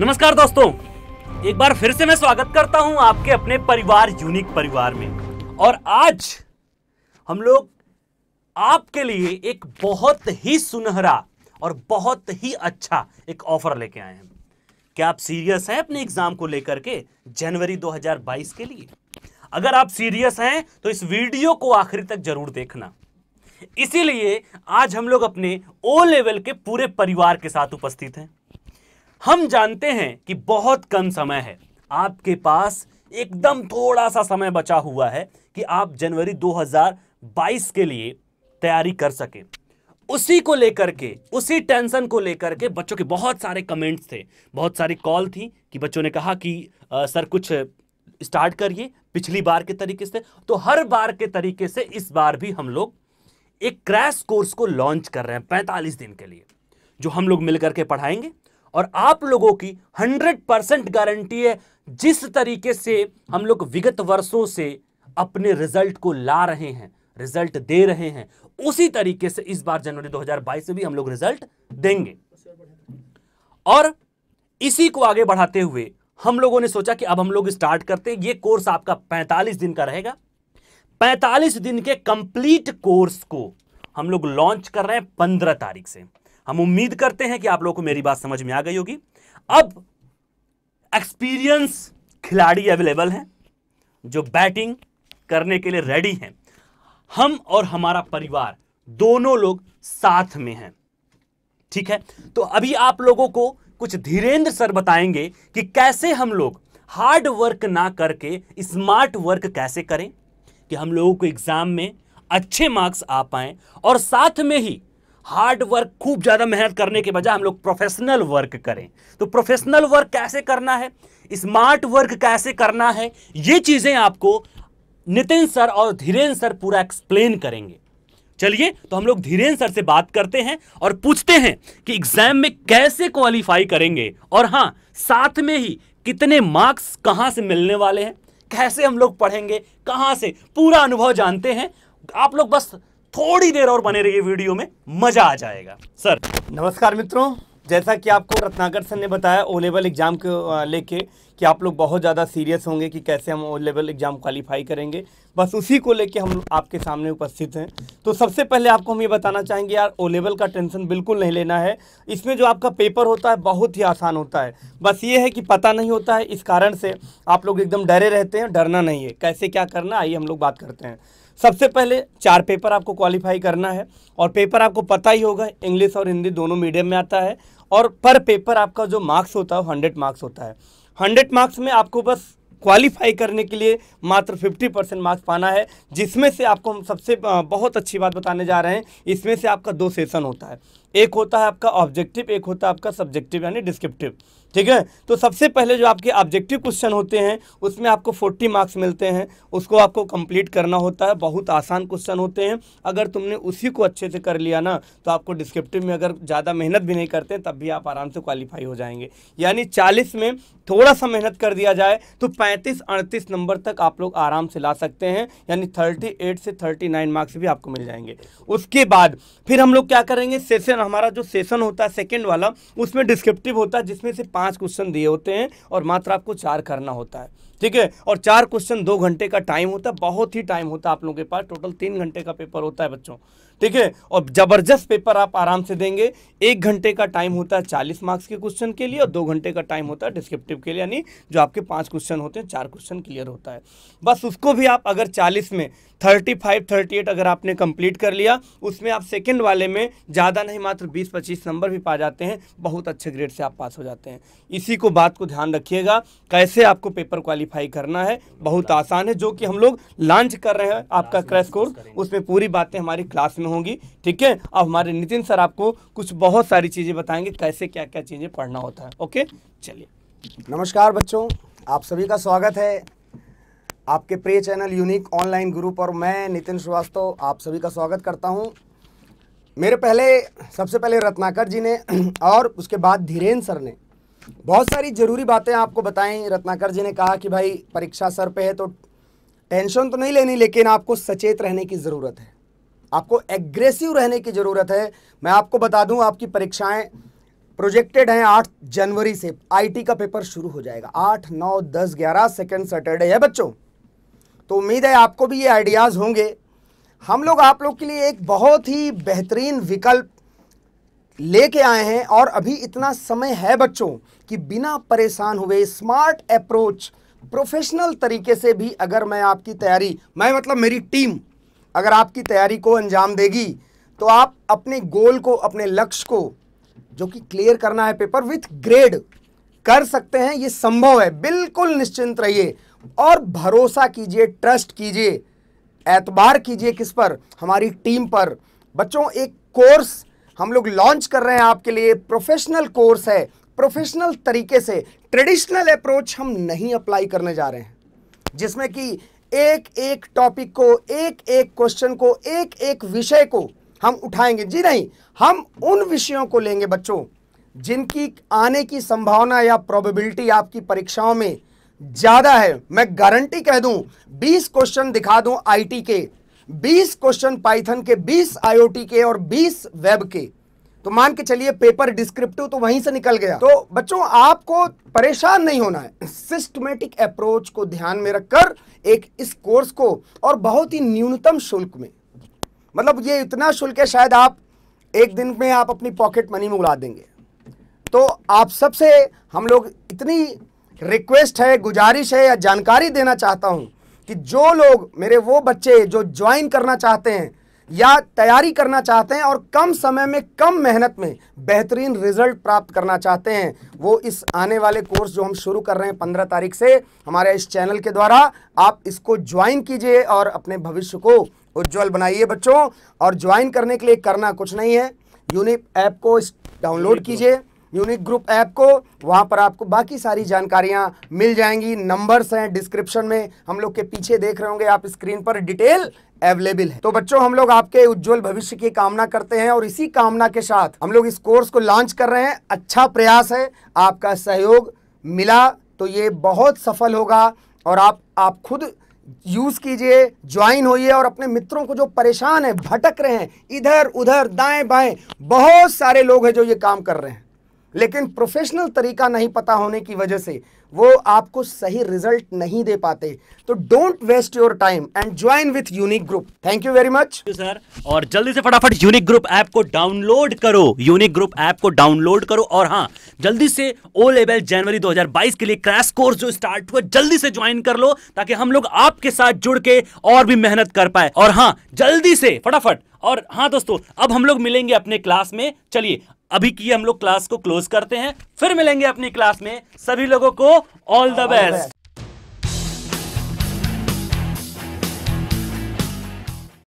नमस्कार दोस्तों एक बार फिर से मैं स्वागत करता हूं आपके अपने परिवार यूनिक परिवार में और आज हम लोग आपके लिए एक बहुत ही सुनहरा और बहुत ही अच्छा एक ऑफर लेके आए हैं क्या आप सीरियस हैं अपने एग्जाम को लेकर के जनवरी 2022 के लिए अगर आप सीरियस हैं तो इस वीडियो को आखिरी तक जरूर देखना इसीलिए आज हम लोग अपने ओ लेवल के पूरे परिवार के साथ उपस्थित हैं हम जानते हैं कि बहुत कम समय है आपके पास एकदम थोड़ा सा समय बचा हुआ है कि आप जनवरी 2022 के लिए तैयारी कर सके उसी को लेकर के उसी टेंशन को लेकर के बच्चों के बहुत सारे कमेंट्स थे बहुत सारी कॉल थी कि बच्चों ने कहा कि आ, सर कुछ स्टार्ट करिए पिछली बार के तरीके से तो हर बार के तरीके से इस बार भी हम लोग एक क्रैश कोर्स को लॉन्च कर रहे हैं 45 दिन के लिए जो हम लोग मिलकर के पढ़ाएंगे और आप लोगों की 100 परसेंट गारंटी है जिस तरीके से हम लोग विगत वर्षों से अपने रिजल्ट को ला रहे हैं रिजल्ट दे रहे हैं उसी तरीके से इस बार जनवरी 2022 से भी हम लोग रिजल्ट देंगे और इसी को आगे बढ़ाते हुए हम लोगों ने सोचा कि अब हम लोग स्टार्ट करते हैं ये कोर्स आपका 45 दिन का रहेगा 45 दिन के कंप्लीट कोर्स को हम लोग लॉन्च कर रहे हैं 15 तारीख से हम उम्मीद करते हैं कि आप लोगों को मेरी बात समझ में आ गई होगी अब एक्सपीरियंस खिलाड़ी अवेलेबल हैं जो बैटिंग करने के लिए रेडी हैं हम और हमारा परिवार दोनों लोग साथ में हैं ठीक है तो अभी आप लोगों को कुछ धीरेन्द्र सर बताएंगे कि कैसे हम लोग हार्ड वर्क ना करके स्मार्ट वर्क कैसे करें कि हम लोगों को एग्ज़ाम में अच्छे मार्क्स आ पाए और साथ में ही हार्ड वर्क खूब ज़्यादा मेहनत करने के बजाय हम लोग प्रोफेशनल वर्क करें तो प्रोफेशनल वर्क कैसे करना है स्मार्ट वर्क कैसे करना है ये चीज़ें आपको नितिन सर और धीरेन्द्र सर पूरा एक्सप्लेन करेंगे चलिए तो हम लोग धीरेन्द्र सर से बात करते हैं और पूछते हैं कि एग्जाम में कैसे क्वालिफाई करेंगे और हाँ साथ में ही कितने मार्क्स कहाँ से मिलने वाले हैं कैसे हम लोग पढ़ेंगे कहाँ से पूरा अनुभव जानते हैं आप लोग बस थोड़ी देर और बने रहिए वीडियो में मजा आ जाएगा सर नमस्कार मित्रों जैसा कि आपको रत्नाकर सर ने बताया ओ लेवल एग्ज़ाम को लेके कि आप लोग बहुत ज़्यादा सीरियस होंगे कि कैसे हम ओ लेवल एग्ज़ाम क्वालिफाई करेंगे बस उसी को लेके हम आपके सामने उपस्थित हैं तो सबसे पहले आपको हम ये बताना चाहेंगे यार ओ लेवल का टेंशन बिल्कुल नहीं लेना है इसमें जो आपका पेपर होता है बहुत ही आसान होता है बस ये है कि पता नहीं होता है इस कारण से आप लोग एकदम डरे रहते हैं डरना नहीं है कैसे क्या करना आइए हम लोग बात करते हैं सबसे पहले चार पेपर आपको क्वालिफाई करना है और पेपर आपको पता ही होगा इंग्लिश और हिंदी दोनों मीडियम में आता है और पर पेपर आपका जो मार्क्स होता है हंड्रेड मार्क्स होता है हंड्रेड मार्क्स में आपको बस क्वालिफाई करने के लिए मात्र 50 परसेंट मार्क्स पाना है जिसमें से आपको हम सबसे बहुत अच्छी बात बताने जा रहे हैं इसमें से आपका दो सेशन होता है एक होता है आपका ऑब्जेक्टिव एक होता है आपका सब्जेक्टिव यानी डिस्क्रिप्टिव ठीक है तो सबसे पहले जो आपके ऑब्जेक्टिव क्वेश्चन होते हैं उसमें आपको 40 मार्क्स मिलते हैं उसको आपको कंप्लीट करना होता है बहुत आसान क्वेश्चन होते हैं अगर तुमने उसी को अच्छे से कर लिया ना तो आपको डिस्क्रिप्टिव में अगर ज़्यादा मेहनत भी नहीं करते तब भी आप आराम से क्वालिफाई हो जाएंगे यानी चालीस में थोड़ा सा मेहनत कर दिया जाए तो पैंतीस अड़तीस नंबर तक आप लोग आराम से ला सकते हैं यानी थर्टी एट से थर्टी नाइन मार्क्स भी आपको मिल जाएंगे उसके बाद फिर हम लोग क्या करेंगे सेशन हमारा जो सेशन होता है सेकेंड वाला उसमें डिस्क्रिप्टिव होता है जिसमें से पांच क्वेश्चन दिए होते हैं और मात्र आपको चार करना होता है ठीक है और चार क्वेश्चन दो घंटे का टाइम होता है बहुत ही टाइम होता है आप लोगों के पास टोटल तीन घंटे का पेपर होता है बच्चों ठीक है और ज़बरदस्त पेपर आप आराम से देंगे एक घंटे का टाइम होता है चालीस मार्क्स के क्वेश्चन के लिए और दो घंटे का टाइम होता है डिस्क्रिप्टिव के लिए यानी जो आपके पांच क्वेश्चन होते हैं चार क्वेश्चन क्लियर होता है बस उसको भी आप अगर चालीस में थर्टी फाइव थर्टी एट अगर आपने कंप्लीट कर लिया उसमें आप सेकेंड वाले में ज़्यादा नहीं मात्र बीस पच्चीस नंबर भी पा जाते हैं बहुत अच्छे ग्रेड से आप पास हो जाते हैं इसी को बात को ध्यान रखिएगा कैसे आपको पेपर क्वालिफाई वेरीफाई करना है बहुत आसान है जो कि हम लोग लॉन्च कर रहे हैं आपका क्रैश कोर्स उसमें पूरी बातें हमारी क्लास में होंगी ठीक है अब हमारे नितिन सर आपको कुछ बहुत सारी चीज़ें बताएंगे कैसे क्या क्या चीज़ें पढ़ना होता है ओके चलिए नमस्कार बच्चों आप सभी का स्वागत है आपके प्रिय चैनल यूनिक ऑनलाइन ग्रुप और मैं नितिन श्रीवास्तव आप सभी का स्वागत करता हूँ मेरे पहले सबसे पहले रत्नाकर जी ने और उसके बाद धीरेन्द्र सर ने बहुत सारी ज़रूरी बातें आपको बताएं रत्नाकर जी ने कहा कि भाई परीक्षा सर पे है तो टेंशन तो नहीं लेनी लेकिन आपको सचेत रहने की ज़रूरत है आपको एग्रेसिव रहने की ज़रूरत है मैं आपको बता दूं आपकी परीक्षाएं प्रोजेक्टेड हैं आठ जनवरी से आईटी का पेपर शुरू हो जाएगा आठ नौ दस ग्यारह सेकेंड सैटरडे है बच्चों तो उम्मीद है आपको भी ये आइडियाज़ होंगे हम लोग आप लोग के लिए एक बहुत ही बेहतरीन विकल्प लेके आए हैं और अभी इतना समय है बच्चों कि बिना परेशान हुए स्मार्ट अप्रोच प्रोफेशनल तरीके से भी अगर मैं आपकी तैयारी मैं मतलब मेरी टीम अगर आपकी तैयारी को अंजाम देगी तो आप अपने गोल को अपने लक्ष्य को जो कि क्लियर करना है पेपर विथ ग्रेड कर सकते हैं ये संभव है बिल्कुल निश्चिंत रहिए और भरोसा कीजिए ट्रस्ट कीजिए एतबार कीजिए किस पर हमारी टीम पर बच्चों एक कोर्स हम लोग लॉन्च कर रहे हैं आपके लिए प्रोफेशनल कोर्स है प्रोफेशनल तरीके से ट्रेडिशनल अप्रोच हम नहीं अप्लाई करने जा रहे हैं जिसमें कि एक एक टॉपिक को एक एक क्वेश्चन को एक एक विषय को हम उठाएंगे जी नहीं हम उन विषयों को लेंगे बच्चों जिनकी आने की संभावना या प्रोबेबिलिटी आपकी परीक्षाओं में ज़्यादा है मैं गारंटी कह दूं 20 क्वेश्चन दिखा दूं आईटी के 20 क्वेश्चन पाइथन के 20 आईओटी के और 20 वेब के तो मान के चलिए पेपर डिस्क्रिप्टिव तो वहीं से निकल गया तो बच्चों आपको परेशान नहीं होना है सिस्टमेटिक अप्रोच को ध्यान में रखकर एक इस कोर्स को और बहुत ही न्यूनतम शुल्क में मतलब ये इतना शुल्क है शायद आप एक दिन में आप अपनी पॉकेट मनी में उड़ा देंगे तो आप सबसे हम लोग इतनी रिक्वेस्ट है गुजारिश है या जानकारी देना चाहता हूँ कि जो लोग मेरे वो बच्चे जो ज्वाइन करना चाहते हैं या तैयारी करना चाहते हैं और कम समय में कम मेहनत में बेहतरीन रिजल्ट प्राप्त करना चाहते हैं वो इस आने वाले कोर्स जो हम शुरू कर रहे हैं पंद्रह तारीख से हमारे इस चैनल के द्वारा आप इसको ज्वाइन कीजिए और अपने भविष्य को उज्जवल बनाइए बच्चों और ज्वाइन करने के लिए करना कुछ नहीं है यूनिप ऐप को डाउनलोड कीजिए यूनिक ग्रुप ऐप को वहाँ पर आपको बाकी सारी जानकारियाँ मिल जाएंगी नंबर्स हैं डिस्क्रिप्शन में हम लोग के पीछे देख रहे होंगे आप स्क्रीन पर डिटेल अवेलेबल है तो बच्चों हम लोग आपके उज्जवल भविष्य की कामना करते हैं और इसी कामना के साथ हम लोग इस कोर्स को लॉन्च कर रहे हैं अच्छा प्रयास है आपका सहयोग मिला तो ये बहुत सफल होगा और आप आप खुद यूज़ कीजिए ज्वाइन होइए और अपने मित्रों को जो परेशान है भटक रहे हैं इधर उधर दाएं बाएं बहुत सारे लोग हैं जो ये काम कर रहे हैं लेकिन प्रोफेशनल तरीका नहीं पता होने की वजह से वो आपको सही रिजल्ट नहीं दे पाते तो don't waste your time and join with unique group thank you very much sir और जल्दी से फटाफट यूनिक ग्रुप ऐप को डाउनलोड करो यूनिक ग्रुप ऐप को डाउनलोड करो और हाँ जल्दी से ओ लेवल जनवरी 2022 के लिए क्रैश कोर्स जो स्टार्ट हुआ जल्दी से ज्वाइन कर लो ताकि हम लोग आपके साथ जुड़ के और भी मेहनत कर पाए और हाँ जल्दी से फटाफट और हाँ दोस्तों अब हम लोग मिलेंगे अपने क्लास में चलिए अभी की हम लोग क्लास को क्लोज करते हैं फिर मिलेंगे अपनी क्लास में सभी लोगों को all, the best.